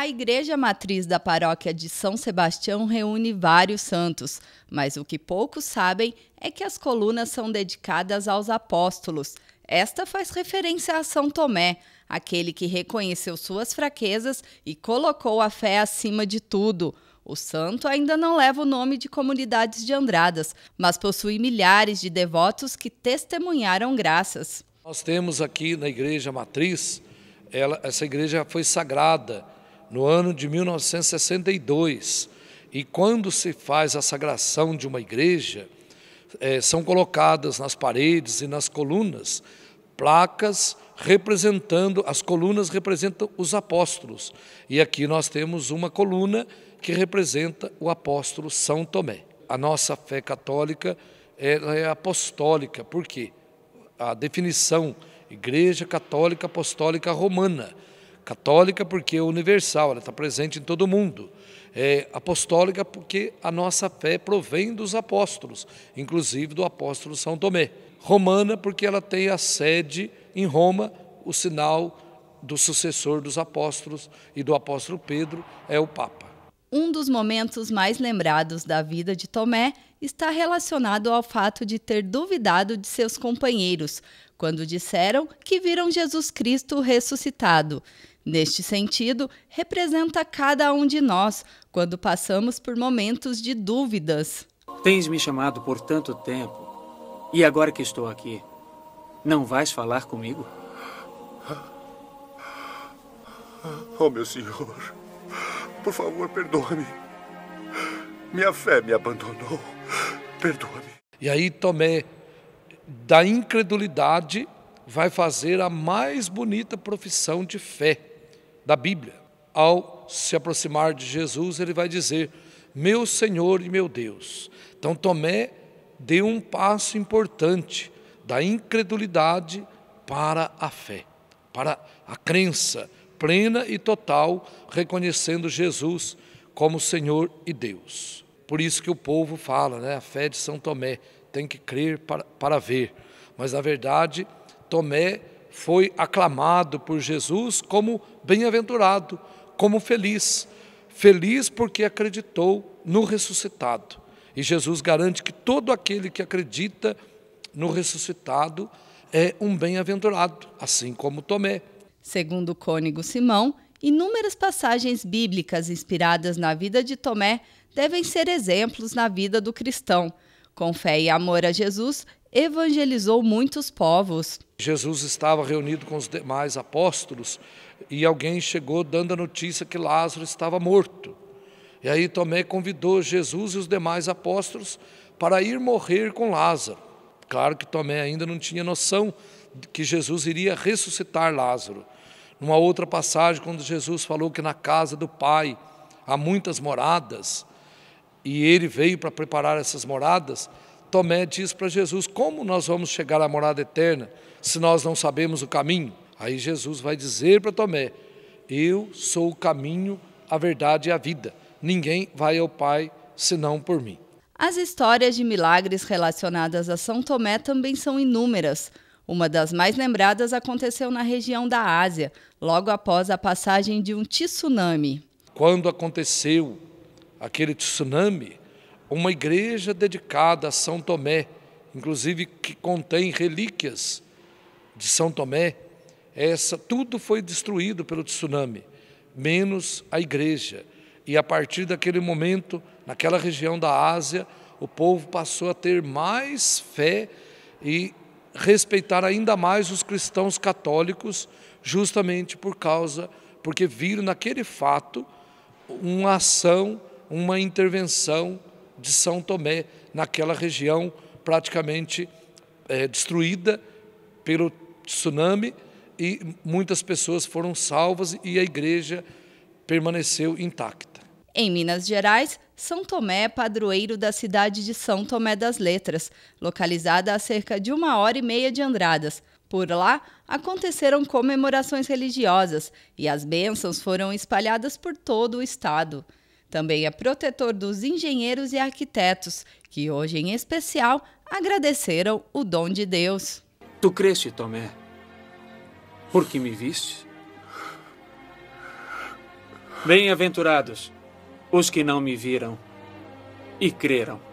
A igreja matriz da paróquia de São Sebastião reúne vários santos, mas o que poucos sabem é que as colunas são dedicadas aos apóstolos. Esta faz referência a São Tomé, aquele que reconheceu suas fraquezas e colocou a fé acima de tudo. O santo ainda não leva o nome de comunidades de Andradas, mas possui milhares de devotos que testemunharam graças. Nós temos aqui na igreja matriz, ela, essa igreja foi sagrada no ano de 1962. E quando se faz a sagração de uma igreja, é, são colocadas nas paredes e nas colunas placas representando, as colunas representam os apóstolos. E aqui nós temos uma coluna que representa o apóstolo São Tomé. A nossa fé católica é apostólica, porque a definição Igreja Católica Apostólica Romana Católica porque é universal, ela está presente em todo mundo. É apostólica porque a nossa fé provém dos apóstolos, inclusive do apóstolo São Tomé. Romana porque ela tem a sede em Roma, o sinal do sucessor dos apóstolos e do apóstolo Pedro é o Papa. Um dos momentos mais lembrados da vida de Tomé está relacionado ao fato de ter duvidado de seus companheiros quando disseram que viram Jesus Cristo ressuscitado. Neste sentido, representa cada um de nós quando passamos por momentos de dúvidas. Tens me chamado por tanto tempo, e agora que estou aqui, não vais falar comigo? Oh, meu senhor. Por favor, perdoa-me. Minha fé me abandonou. Perdoa-me. E aí Tomé, da incredulidade, vai fazer a mais bonita profissão de fé da Bíblia. Ao se aproximar de Jesus, ele vai dizer: Meu Senhor e meu Deus. Então Tomé deu um passo importante da incredulidade para a fé, para a crença plena e total, reconhecendo Jesus como Senhor e Deus. Por isso que o povo fala, né? A fé de São Tomé tem que crer para, para ver. Mas na verdade, Tomé foi aclamado por Jesus como bem-aventurado, como feliz. Feliz porque acreditou no ressuscitado. E Jesus garante que todo aquele que acredita no ressuscitado é um bem-aventurado, assim como Tomé. Segundo o cônego Simão, inúmeras passagens bíblicas inspiradas na vida de Tomé devem ser exemplos na vida do cristão. Com fé e amor a Jesus, evangelizou muitos povos. Jesus estava reunido com os demais apóstolos e alguém chegou dando a notícia que Lázaro estava morto. E aí Tomé convidou Jesus e os demais apóstolos para ir morrer com Lázaro. Claro que Tomé ainda não tinha noção que Jesus iria ressuscitar Lázaro. Numa outra passagem, quando Jesus falou que na casa do Pai há muitas moradas, e ele veio para preparar essas moradas, Tomé diz para Jesus: Como nós vamos chegar à morada eterna se nós não sabemos o caminho? Aí Jesus vai dizer para Tomé: Eu sou o caminho, a verdade e a vida. Ninguém vai ao Pai senão por mim. As histórias de milagres relacionadas a São Tomé também são inúmeras. Uma das mais lembradas aconteceu na região da Ásia, logo após a passagem de um tsunami. Quando aconteceu aquele tsunami, uma igreja dedicada a São Tomé, inclusive que contém relíquias de São Tomé, essa tudo foi destruído pelo tsunami, menos a igreja. E a partir daquele momento, naquela região da Ásia, o povo passou a ter mais fé e respeitar ainda mais os cristãos católicos, justamente por causa, porque viram naquele fato uma ação, uma intervenção de São Tomé naquela região praticamente é, destruída pelo tsunami e muitas pessoas foram salvas e a igreja permaneceu intacta. Em Minas Gerais, São Tomé é padroeiro da cidade de São Tomé das Letras, localizada a cerca de uma hora e meia de Andradas. Por lá, aconteceram comemorações religiosas e as bênçãos foram espalhadas por todo o estado. Também é protetor dos engenheiros e arquitetos, que hoje, em especial, agradeceram o dom de Deus. Tu creste, Tomé, porque me viste? Bem-aventurados os que não me viram e creram.